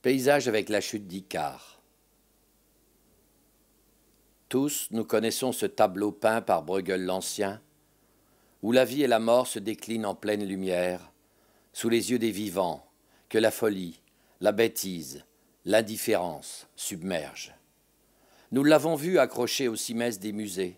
Paysage avec la chute d'Icare. Tous nous connaissons ce tableau peint par Bruegel l'Ancien, où la vie et la mort se déclinent en pleine lumière, sous les yeux des vivants, que la folie, la bêtise, l'indifférence submergent. Nous l'avons vu accroché aux cimaises des musées,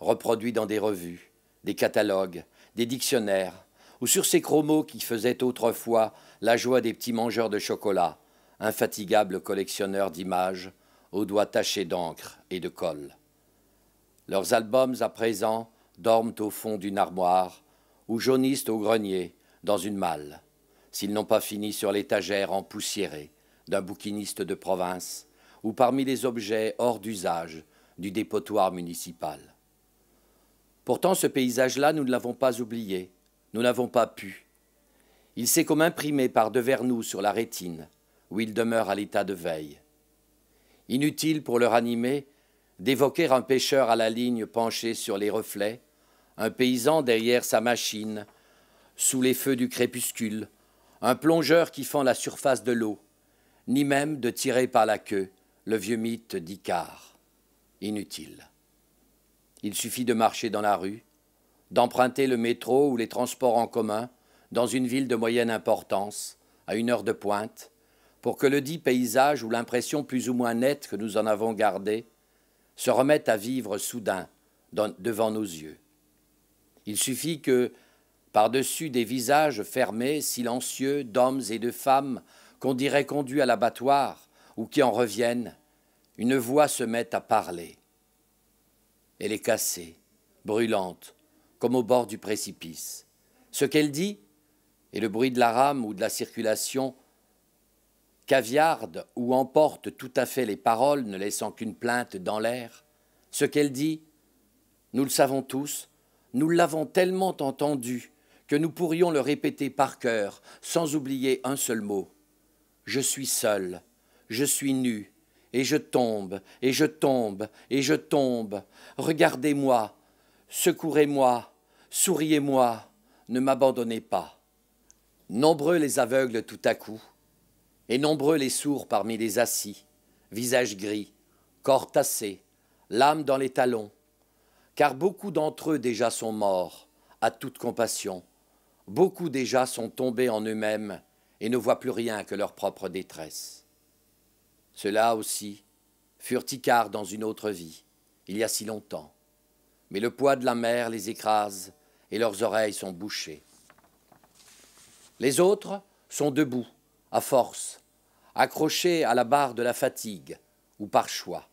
reproduit dans des revues, des catalogues, des dictionnaires, ou sur ces chromos qui faisaient autrefois la joie des petits mangeurs de chocolat, infatigables collectionneur d'images, aux doigts tachés d'encre et de colle. Leurs albums, à présent, dorment au fond d'une armoire ou jaunissent au grenier, dans une malle, s'ils n'ont pas fini sur l'étagère empoussiérée d'un bouquiniste de province ou parmi les objets hors d'usage du dépotoir municipal. Pourtant, ce paysage-là, nous ne l'avons pas oublié, nous n'avons pas pu. Il s'est comme imprimé par De nous sur la rétine, où ils demeurent à l'état de veille. Inutile pour leur animer d'évoquer un pêcheur à la ligne penché sur les reflets, un paysan derrière sa machine, sous les feux du crépuscule, un plongeur qui fend la surface de l'eau, ni même de tirer par la queue le vieux mythe d'Icare. Inutile. Il suffit de marcher dans la rue, d'emprunter le métro ou les transports en commun dans une ville de moyenne importance, à une heure de pointe, pour que le dit paysage ou l'impression plus ou moins nette que nous en avons gardée se remette à vivre soudain devant nos yeux. Il suffit que, par-dessus des visages fermés, silencieux, d'hommes et de femmes qu'on dirait conduits à l'abattoir ou qui en reviennent, une voix se mette à parler. Elle est cassée, brûlante, comme au bord du précipice. Ce qu'elle dit, et le bruit de la rame ou de la circulation caviarde ou emporte tout à fait les paroles, ne laissant qu'une plainte dans l'air. Ce qu'elle dit, nous le savons tous, nous l'avons tellement entendu que nous pourrions le répéter par cœur sans oublier un seul mot. Je suis seul, je suis nu, et je tombe, et je tombe, et je tombe. Regardez-moi, secourez-moi, souriez-moi, ne m'abandonnez pas. Nombreux les aveugles tout à coup, et nombreux les sourds parmi les assis, visages gris, corps tassés, l'âme dans les talons, car beaucoup d'entre eux déjà sont morts, à toute compassion, beaucoup déjà sont tombés en eux-mêmes et ne voient plus rien que leur propre détresse. Ceux-là aussi furent icards dans une autre vie, il y a si longtemps, mais le poids de la mer les écrase et leurs oreilles sont bouchées. Les autres sont debout, à force, accroché à la barre de la fatigue ou par choix.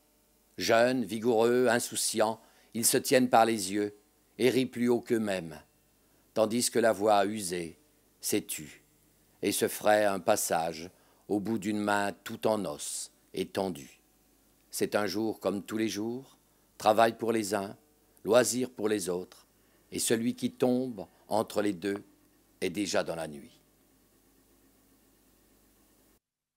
Jeunes, vigoureux, insouciants, ils se tiennent par les yeux et rient plus haut qu'eux-mêmes, tandis que la voix usée tue et se ferait un passage au bout d'une main tout en os et tendue. C'est un jour comme tous les jours, travail pour les uns, loisir pour les autres, et celui qui tombe entre les deux est déjà dans la nuit.